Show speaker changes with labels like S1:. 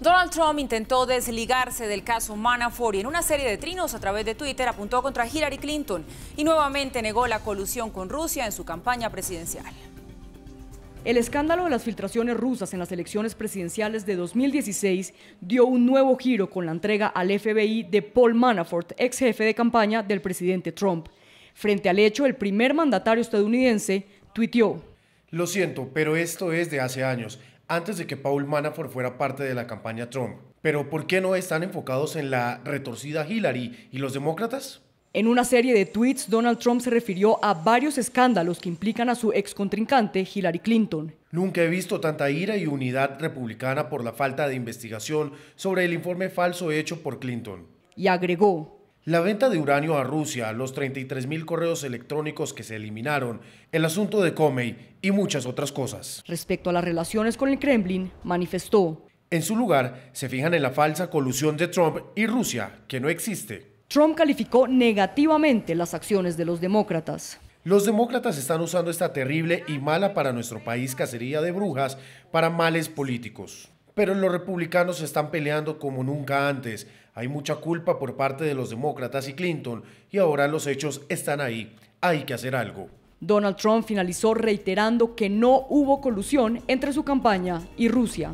S1: Donald Trump intentó desligarse del caso Manafort y en una serie de trinos a través de Twitter apuntó contra Hillary Clinton y nuevamente negó la colusión con Rusia en su campaña presidencial. El escándalo de las filtraciones rusas en las elecciones presidenciales de 2016 dio un nuevo giro con la entrega al FBI de Paul Manafort, ex jefe de campaña del presidente Trump. Frente al hecho, el primer mandatario estadounidense tuiteó.
S2: Lo siento, pero esto es de hace años antes de que Paul Manafort fuera parte de la campaña Trump. Pero ¿por qué no están enfocados en la retorcida Hillary y los demócratas?
S1: En una serie de tweets, Donald Trump se refirió a varios escándalos que implican a su ex contrincante Hillary Clinton.
S2: Nunca he visto tanta ira y unidad republicana por la falta de investigación sobre el informe falso hecho por Clinton. Y agregó, la venta de uranio a Rusia, los 33.000 correos electrónicos que se eliminaron, el asunto de Comey y muchas otras cosas.
S1: Respecto a las relaciones con el Kremlin, manifestó.
S2: En su lugar, se fijan en la falsa colusión de Trump y Rusia, que no existe.
S1: Trump calificó negativamente las acciones de los demócratas.
S2: Los demócratas están usando esta terrible y mala para nuestro país cacería de brujas para males políticos pero los republicanos se están peleando como nunca antes. Hay mucha culpa por parte de los demócratas y Clinton, y ahora los hechos están ahí. Hay que hacer algo.
S1: Donald Trump finalizó reiterando que no hubo colusión entre su campaña y Rusia.